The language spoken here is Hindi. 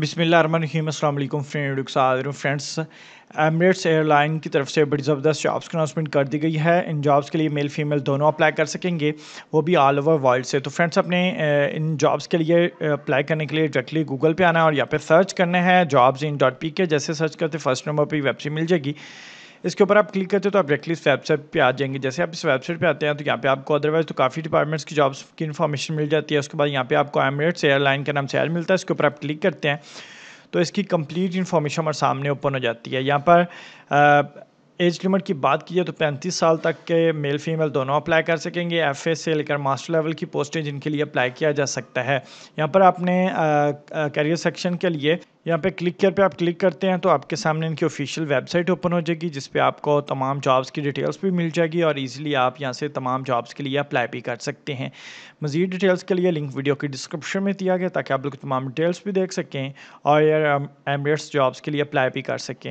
बिसमीम अल्लाम फ्रेंड्स एमरेट्स एयरलाइन की तरफ से बड़ी ज़बरदस्त जॉब्स की अनाउंसमेंट कर दी गई है इन जॉब्स के लिए मेल फीमेल दोनों अप्लाई कर सकेंगे वो भी ऑल ओवर वर्ल्ड से तो फ्रेंड्स अपने इन जॉब्स के लिए अप्लाई करने के लिए डायरेक्टली गूगल पे आना है और यहाँ पे सर्च करना है जॉब्स इन डॉट पी के जैसे सर्च करते फर्स्ट नंबर पर वेबसाइट मिल जाएगी इसके ऊपर आप क्लिक करते हो तो आप डायरेक्टली इस वेबसाइट पे आ जाएंगे जैसे आप इस वेबसाइट पे आते हैं तो यहाँ पे आपको अदरवाइज तो काफ़ी डिपार्टमेंट्स की जॉब्स की इन्फॉर्मेशन मिल जाती है उसके बाद यहाँ पे आपको एमरेट्स एयरलाइन के नाम से एयर मिलता है इसके ऊपर आप क्लिक करते हैं तो इसकी कंप्लीट इन्फॉर्मेशन हमारे सामने ओपन हो जाती है यहाँ पर एज लिमिट की बात की जाए तो 35 साल तक के मेल फीमेल दोनों अप्लाई कर सकेंगे एफ से लेकर मास्टर लेवल की पोस्टें जिनके लिए अप्लाई किया जा सकता है यहाँ पर आपने करियर सेक्शन के लिए यहाँ पे क्लिक कर पे आप क्लिक करते हैं तो आपके सामने इनकी ऑफिशियल वेबसाइट ओपन हो जाएगी जिस पे आपको तमाम जॉब्स की डिटेल्स भी मिल जाएगी और इजीली आप यहाँ से तमाम जॉब्स के लिए अप्लाई भी कर सकते हैं मज़ीद डिटेल्स के लिए लिंक वीडियो की डिस्क्रिप्शन में दिया गया ताकि आप लोग तमाम डिटेल्स भी देख सकें और एमरेट्स जॉब्स के लिए अप्लाई भी कर सकें